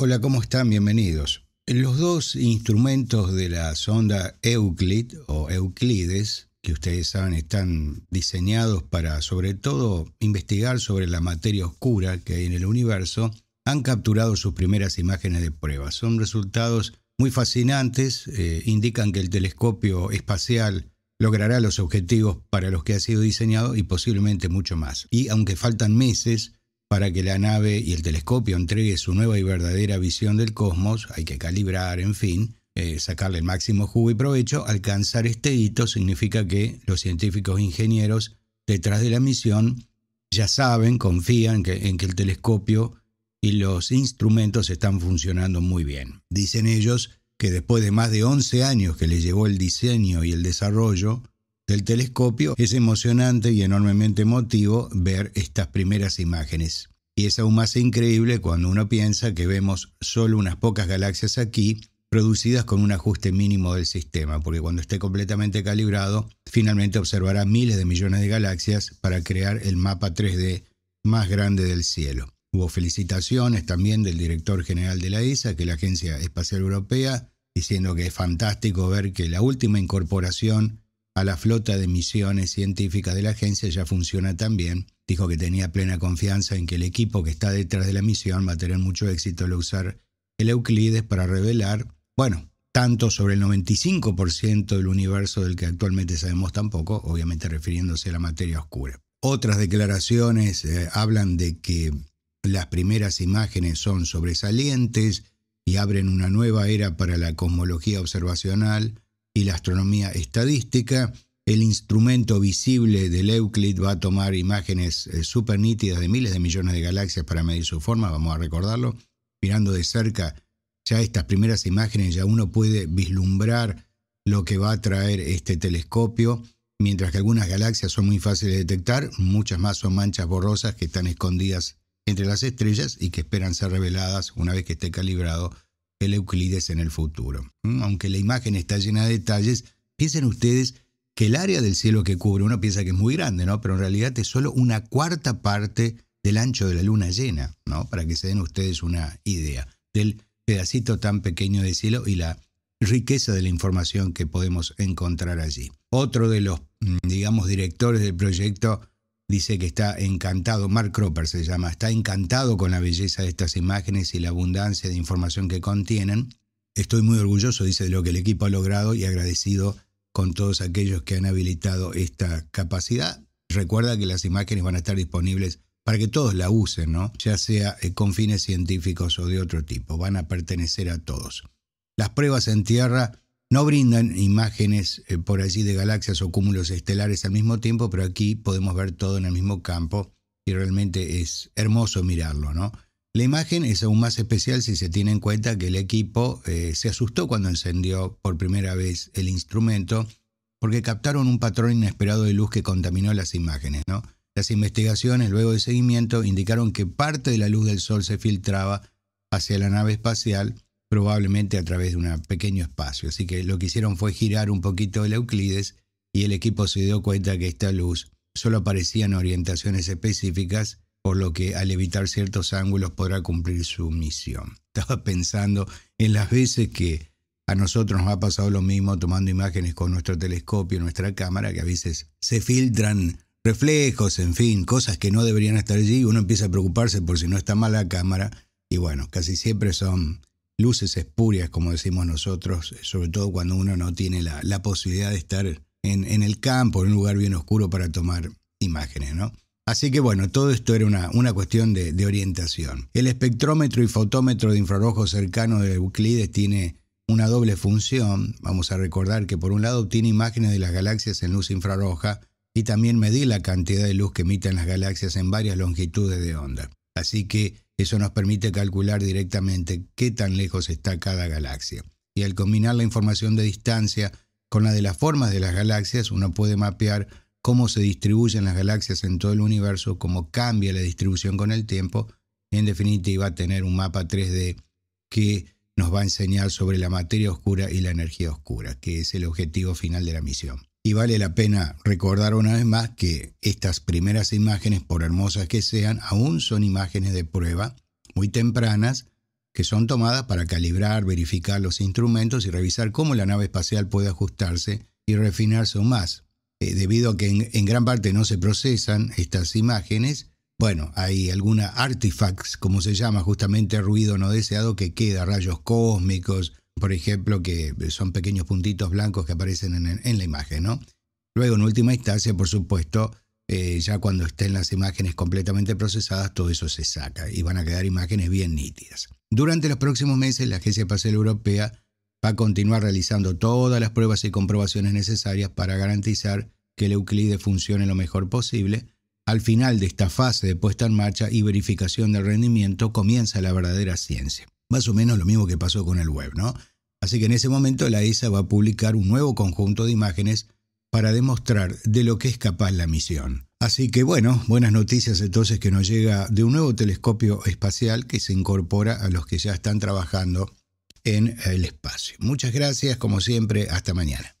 Hola, ¿cómo están? Bienvenidos. Los dos instrumentos de la sonda Euclid o Euclides, que ustedes saben están diseñados para sobre todo investigar sobre la materia oscura que hay en el universo, han capturado sus primeras imágenes de prueba. Son resultados muy fascinantes, eh, indican que el telescopio espacial logrará los objetivos para los que ha sido diseñado y posiblemente mucho más. Y aunque faltan meses, para que la nave y el telescopio entreguen su nueva y verdadera visión del cosmos, hay que calibrar, en fin, eh, sacarle el máximo jugo y provecho. Alcanzar este hito significa que los científicos e ingenieros detrás de la misión ya saben, confían en que el telescopio y los instrumentos están funcionando muy bien. Dicen ellos que después de más de 11 años que les llevó el diseño y el desarrollo, del telescopio, es emocionante y enormemente emotivo ver estas primeras imágenes. Y es aún más increíble cuando uno piensa que vemos solo unas pocas galaxias aquí, producidas con un ajuste mínimo del sistema, porque cuando esté completamente calibrado, finalmente observará miles de millones de galaxias para crear el mapa 3D más grande del cielo. Hubo felicitaciones también del director general de la ESA, que es la Agencia Espacial Europea, diciendo que es fantástico ver que la última incorporación a la flota de misiones científicas de la agencia ya funciona tan bien. Dijo que tenía plena confianza en que el equipo que está detrás de la misión va a tener mucho éxito al usar el Euclides para revelar, bueno, tanto sobre el 95% del universo del que actualmente sabemos tampoco, obviamente refiriéndose a la materia oscura. Otras declaraciones eh, hablan de que las primeras imágenes son sobresalientes y abren una nueva era para la cosmología observacional y la astronomía estadística. El instrumento visible del Euclid va a tomar imágenes eh, super súper nítidas de miles de millones de galaxias para medir su forma, vamos a recordarlo. Mirando de cerca ya estas primeras imágenes, ya uno puede vislumbrar lo que va a traer este telescopio. Mientras que algunas galaxias son muy fáciles de detectar, muchas más son manchas borrosas que están escondidas entre las estrellas y que esperan ser reveladas una vez que esté calibrado el Euclides en el futuro. Mm, aunque la imagen está llena de detalles, piensen ustedes que el área del cielo que cubre, uno piensa que es muy grande, ¿no? Pero en realidad es solo una cuarta parte del ancho de la luna llena, ¿no? Para que se den ustedes una idea del pedacito tan pequeño de cielo y la riqueza de la información que podemos encontrar allí. Otro de los, mm, digamos, directores del proyecto Dice que está encantado, Mark Cropper se llama, está encantado con la belleza de estas imágenes y la abundancia de información que contienen. Estoy muy orgulloso, dice, de lo que el equipo ha logrado y agradecido con todos aquellos que han habilitado esta capacidad. Recuerda que las imágenes van a estar disponibles para que todos la usen, ¿no? ya sea eh, con fines científicos o de otro tipo, van a pertenecer a todos. Las pruebas en tierra no brindan imágenes, eh, por allí, de galaxias o cúmulos estelares al mismo tiempo, pero aquí podemos ver todo en el mismo campo y realmente es hermoso mirarlo, ¿no? La imagen es aún más especial si se tiene en cuenta que el equipo eh, se asustó cuando encendió por primera vez el instrumento porque captaron un patrón inesperado de luz que contaminó las imágenes. ¿no? Las investigaciones luego de seguimiento indicaron que parte de la luz del sol se filtraba hacia la nave espacial probablemente a través de un pequeño espacio. Así que lo que hicieron fue girar un poquito el Euclides y el equipo se dio cuenta que esta luz solo aparecía en orientaciones específicas, por lo que al evitar ciertos ángulos podrá cumplir su misión. Estaba pensando en las veces que a nosotros nos ha pasado lo mismo tomando imágenes con nuestro telescopio, nuestra cámara, que a veces se filtran reflejos, en fin, cosas que no deberían estar allí. y Uno empieza a preocuparse por si no está mal la cámara. Y bueno, casi siempre son luces espurias, como decimos nosotros, sobre todo cuando uno no tiene la, posibilidad de estar en, el campo, en un lugar bien oscuro para tomar imágenes, ¿no? Así que bueno, todo esto era una, una cuestión de, de, orientación. El espectrómetro y fotómetro de infrarrojo cercano de Euclides tiene una doble función. Vamos a recordar que por un lado obtiene imágenes de las galaxias en luz infrarroja y también medir la cantidad de luz que emiten las galaxias en varias longitudes de onda. Así que eso nos permite calcular directamente qué tan lejos está cada galaxia. Y al combinar la información de distancia con la de las formas de las galaxias, uno puede mapear cómo se distribuyen las galaxias en todo el universo, cómo cambia la distribución con el tiempo. En definitiva, tener un mapa 3D que nos va a enseñar sobre la materia oscura y la energía oscura, que es el objetivo final de la misión. Y vale la pena recordar una vez más que estas primeras imágenes, por hermosas que sean, aún son imágenes de prueba muy tempranas que son tomadas para calibrar, verificar los instrumentos y revisar cómo la nave espacial puede ajustarse y refinarse aún más. Eh, debido a que en, en, gran parte no se procesan estas imágenes, bueno, hay alguna artifacts, como se llama, justamente ruido no deseado que queda, rayos cósmicos, por ejemplo, que son pequeños puntitos blancos que aparecen en, la imagen, ¿no? Luego, en última instancia, por supuesto, eh, ya cuando estén las imágenes completamente procesadas, todo eso se saca y van a quedar imágenes bien nítidas. Durante los próximos meses, la Agencia Espacial Europea va a continuar realizando todas las pruebas y comprobaciones necesarias para garantizar que el Euclide funcione lo mejor posible. Al final de esta fase de puesta en marcha y verificación del rendimiento comienza la verdadera ciencia. Más o menos lo mismo que pasó con el web, ¿no? Así que en ese momento la ESA va a publicar un nuevo conjunto de imágenes para demostrar de lo que es capaz la misión. Así que bueno, buenas noticias entonces que nos llega de un nuevo telescopio espacial que se incorpora a los que ya están trabajando en el espacio. Muchas gracias, como siempre, hasta mañana.